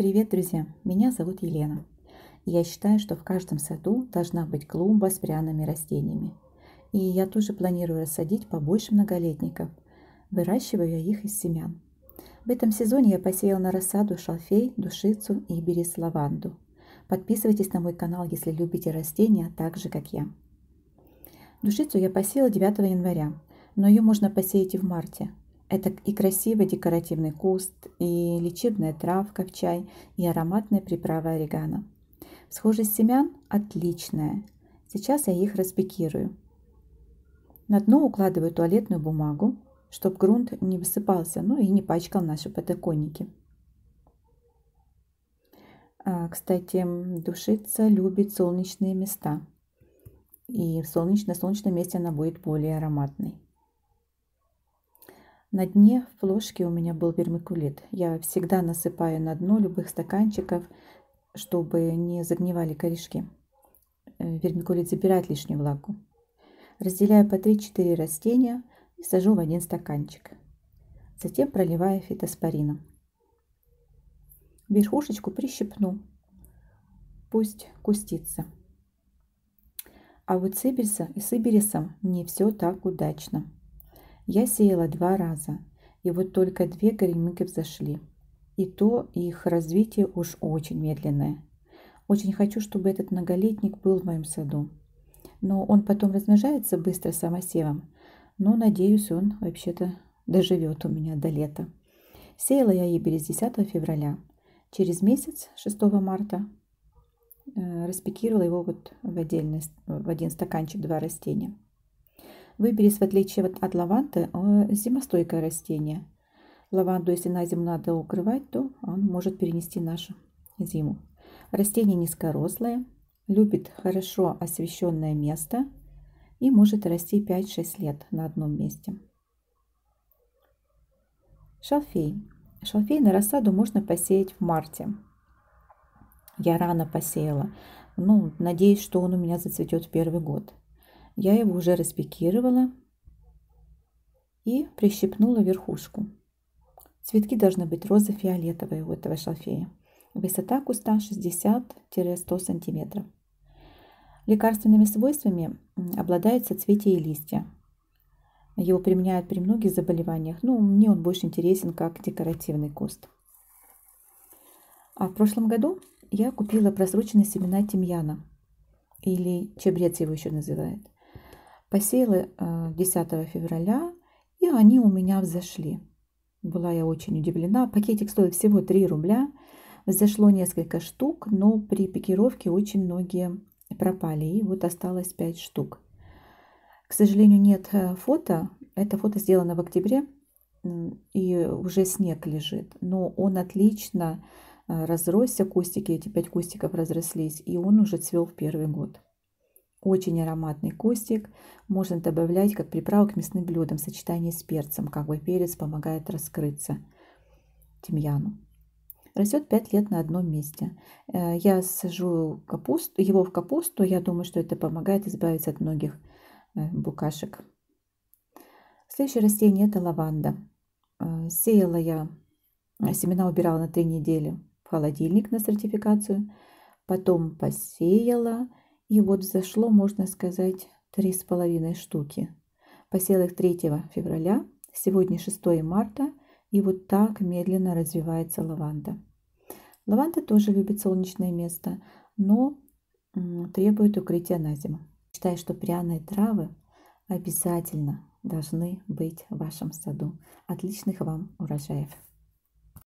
Привет, друзья! Меня зовут Елена. Я считаю, что в каждом саду должна быть клумба с пряными растениями. И я тоже планирую рассадить побольше многолетников. Выращиваю я их из семян. В этом сезоне я посеяла на рассаду шалфей, душицу и берез лаванду. Подписывайтесь на мой канал, если любите растения так же, как я. Душицу я посеяла 9 января, но ее можно посеять и в марте. Это и красивый декоративный куст, и лечебная травка в чай, и ароматная приправа орегано. Схожесть семян отличная. Сейчас я их распекирую. На дно укладываю туалетную бумагу, чтобы грунт не высыпался, ну и не пачкал наши подоконники. А, кстати, душица любит солнечные места. И в солнечно-солнечном месте она будет более ароматной. На дне в плошке у меня был вермикулит. Я всегда насыпаю на дно любых стаканчиков, чтобы не загнивали корешки. Э, вермикулит забирает лишнюю влагу. Разделяю по 3-4 растения и сажу в один стаканчик. Затем проливаю фитоспорином. Верхушечку прищипну. Пусть кустится. А вот с ибисом с ибирисом не все так удачно. Я сеяла два раза, и вот только две горемыки взошли. И то их развитие уж очень медленное. Очень хочу, чтобы этот многолетник был в моем саду. Но он потом размножается быстро самосевом. Но, надеюсь, он вообще-то доживет у меня до лета. Сеяла я ебери с 10 февраля. Через месяц, 6 марта, э, распекировала его вот в, отдельный, в один стаканчик два растения. Выберис, в отличие от лаванды, э, зимостойкое растение. Лаванду, если на зиму надо укрывать, то он может перенести нашу зиму. Растение низкорослое, любит хорошо освещенное место и может расти 5-6 лет на одном месте. Шалфей. Шалфей на рассаду можно посеять в марте. Я рано посеяла. Ну, надеюсь, что он у меня зацветет в первый год. Я его уже распикировала и прищипнула верхушку. Цветки должны быть розово-фиолетовые у этого шалфея. Высота куста 60-100 см. Лекарственными свойствами обладают соцветия и листья. Его применяют при многих заболеваниях, но мне он больше интересен как декоративный куст. А в прошлом году я купила просроченные семена тимьяна, или чебрец его еще называют. Посеяла 10 э, февраля, и они у меня взошли. Была я очень удивлена. Пакетик стоит всего 3 рубля. Взошло несколько штук, но при пикировке очень многие пропали. И вот осталось 5 штук. К сожалению, нет э, фото. Это фото сделано в октябре, и уже снег лежит. Но он отлично э, разросся, кустики, эти 5 кустиков разрослись, и он уже цвел в первый год. Очень ароматный костик Можно добавлять как приправу к мясным блюдам в сочетании с перцем. Как бы перец помогает раскрыться тимьяну. Растет 5 лет на одном месте. Э, я сажу капусту, его в капусту. Я думаю, что это помогает избавиться от многих э, букашек. Следующее растение – это лаванда. Э, сеяла я, семена убирала на 3 недели в холодильник на сертификацию. Потом посеяла – и вот зашло, можно сказать, три с половиной штуки. Посел их 3 февраля, сегодня 6 марта, и вот так медленно развивается лаванда. Лаванда тоже любит солнечное место, но требует укрытия на зиму. Считаю, что пряные травы обязательно должны быть в вашем саду. Отличных вам урожаев!